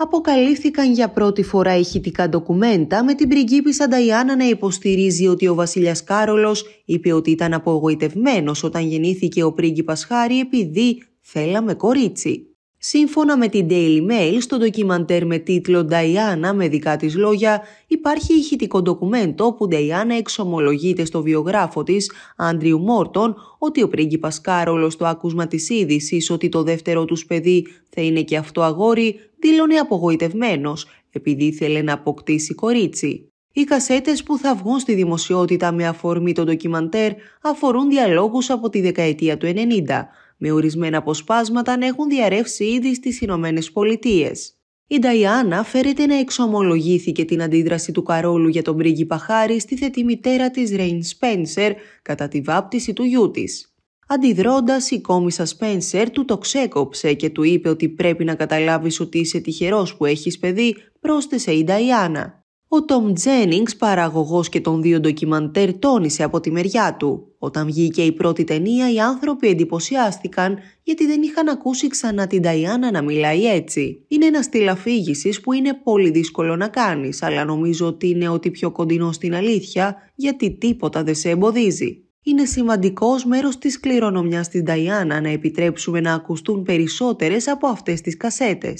αποκαλύφθηκαν για πρώτη φορά ηχητικά ντοκουμέντα με την πριγκίπισσα Νταϊάννα να υποστηρίζει ότι ο βασιλιάς Κάρολος είπε ότι ήταν απογοητευμένος όταν γεννήθηκε ο πρίγκιπας Χάρη επειδή θέλαμε κορίτσι. Σύμφωνα με την Daily Mail, στο ντοκιμαντέρ με τίτλο «Νταϊάννα» με δικά της λόγια, υπάρχει ηχητικό ντοκουμέντο που Νταϊάννα εξομολογείται στο βιογράφο της, Άντριου Μόρτον, ότι ο πρίγκιπας Κάρολος στο άκουσμα της είδησης ότι το δεύτερο τους παιδί θα είναι και αυτό αγόρι, δήλωνε απογοητευμένος, επειδή ήθελε να αποκτήσει κορίτσι. Οι κασέτες που θα βγουν στη δημοσιότητα με αφορμή το ντοκιμαντέρ αφορούν διαλόγους από τη δεκαετία του 90 με ορισμένα αποσπάσματα να έχουν διαρρεύσει ήδη στις Ηνωμένες Πολιτείες. Η Νταϊάννα φέρεται να εξομολογήθηκε την αντίδραση του Καρόλου για τον πρίγκι Παχάρη στη θετή μητέρα της Ρέιν Σπένσερ κατά τη βάπτιση του γιού της. Αντιδρώντας, η κόμισα Σπένσερ του το ξέκοψε και του είπε ότι πρέπει να καταλάβεις ότι είσαι τυχερός που έχεις παιδί, πρόσθεσε η Νταϊάννα. Ο Τόμ Τζένιγκς, παραγωγός και των δύο ντοκιμαντέρ, τόνισε από τη μεριά του. Όταν βγήκε η πρώτη ταινία, οι άνθρωποι εντυπωσιάστηκαν γιατί δεν είχαν ακούσει ξανά την Ταϊάννα να μιλάει έτσι. Είναι ένας στυλ αφήγηση που είναι πολύ δύσκολο να κάνεις, αλλά νομίζω ότι είναι ό,τι πιο κοντινό στην αλήθεια, γιατί τίποτα δεν σε εμποδίζει. Είναι σημαντικός μέρος της κληρονομιάς στην Ταϊάννα να επιτρέψουμε να ακουστούν περισσότερες από αυτές τις κασέτες.